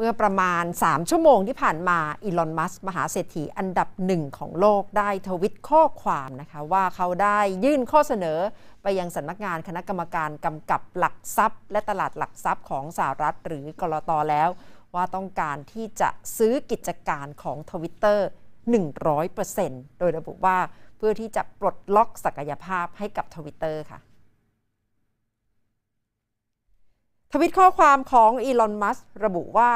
เมื่อประมาณ 3 ชั่วโมงที่ผ่านมาอีลอนมัสมหาเศรษฐีอันดับหนึ่งของโลกได้ทวิตข้อความนะคะ ว่าเขาได้ยื่นข้อเสนอไปยังสำนักงานคณะกรรมการกำกับหลักทรัพย์ และตลาดหลักทรัพย์ของสหรัฐหรือกรอตแล้ว ว่าต้องการที่จะซื้อกิจการของทวิตเตอร์100%โดยระบุว่าเพื่อที่จะปลดล็อกศักยภาพให้กับทวิตเตอร์ค่ะทวิตข้อความของอีลอนมัสระบุว่า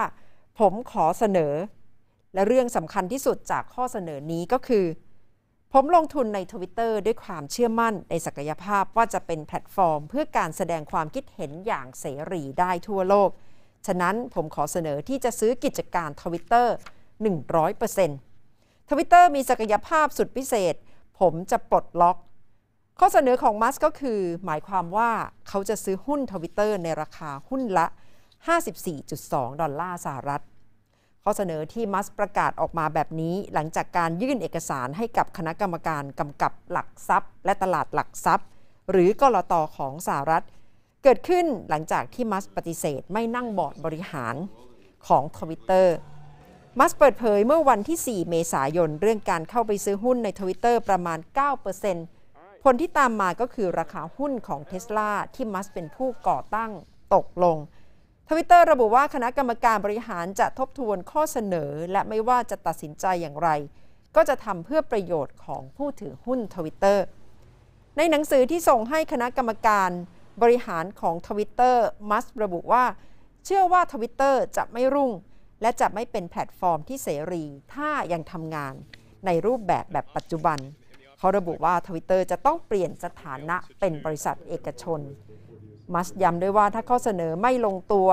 ผมขอเสนอ และเรื่องสำคัญที่สุดจากข้อเสนอนี้ก็คือ ผมลงทุนในทวิตเตอร์ด้วยความเชื่อมั่นในศักยภาพว่าจะเป็นแพลตฟอร์ม เพื่อการแสดงความคิดเห็นอย่างเสรีได้ทั่วโลก ฉะนั้นผมขอเสนอที่จะซื้อกิจการทวิตเตอร์100%ทวิตเตอร์มีศักยภาพสุดพิเศษ ผมจะปลดล็อกข้อเสนอของมัสก็คือหมายความว่าเขาจะซื้อหุ้นทวิตเตอร์ในราคาหุ้นละ 54.2 ดอลลาร์สหรัฐ ข้อเสนอที่มัสประกาศออกมาแบบนี้หลังจากการยื่นเอกสารให้กับคณะกรรมการกำกับหลักทรัพย์ และตลาดหลักทรัพย์ หรือกรตอของสหรัฐเกิดขึ้นหลังจากที่มัสปฏิเสธไม่นั่งบอร์ดบริหารของทวิตเตอร์ มัสเปิดเผยเมื่อวันที่4 เมษายนเรื่องการเข้าไปซื้อหุ้นในทวิตเตอร์ ประมาณ 9%ผลที่ตามมาก็คือราคาหุ้นของเทสลาที่มัสเป็นผู้ก่อตั้งตกลงทวิตเตอร์ระบุว่าคณะกรรมการบริหารจะทบทวนข้อเสนอและไม่ว่าจะตัดสินใจอย่างไร ก็จะทำเพื่อประโยชน์ของผู้ถือหุ้นทวิตเตอร์ในหนังสือที่ส่งให้คณะกรรมการบริหารของทวิตเตอร์มัสระบุว่า เชื่อว่าทวิตเตอร์จะไม่รุ่ง และจะไม่เป็นแพลตฟอร์มที่เสรี ถ้ายังทำงานในรูปแบบแบบปัจจุบันขาระบุว่าทวิตเตอร์จะต้องเปลี่ยนสถานะเป็นบริษัทเอกชน มัสย้ำด้วยว่าถ้าข้อเสนอไม่ลงตัว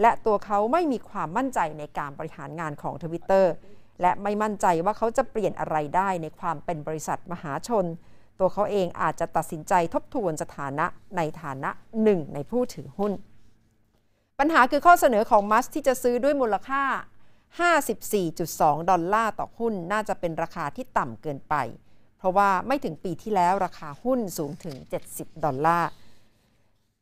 และตัวเขาไม่มีความมั่นใจในการบริหารงานของทวิตเตอร์ และไม่มั่นใจว่าเขาจะเปลี่ยนอะไรได้ในความเป็นบริษัทมหาชน ตัวเขาเองอาจจะตัดสินใจทบทวนสถานะในฐานะหนึ่งในผู้ถือหุ้น ปัญหาคือข้อเสนอของมัสที่จะซื้อด้วยมูลค่า54.2ดอลลาร์ต่อหุ้นน่าจะเป็นราคาที่ต่ำเกินไปเพราะว่าไม่ถึงปีที่แล้วราคาหุ้นสูงถึง 70 ดอลลาร์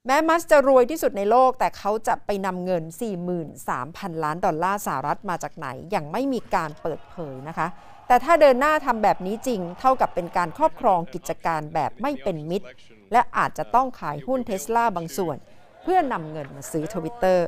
แม้มัสจะรวยที่สุดในโลกแต่เขาจะไปนำเงิน 43,000 ล้านดอลลาร์สหรัฐมาจากไหนยังไม่มีการเปิดเผยนะคะ แต่ถ้าเดินหน้าทำแบบนี้จริง เท่ากับเป็นการครอบครองกิจการแบบไม่เป็นมิตรและอาจจะต้องขายหุ้นเทสลาบางส่วน เพื่อนำเงินมาซื้อทวิตเตอร์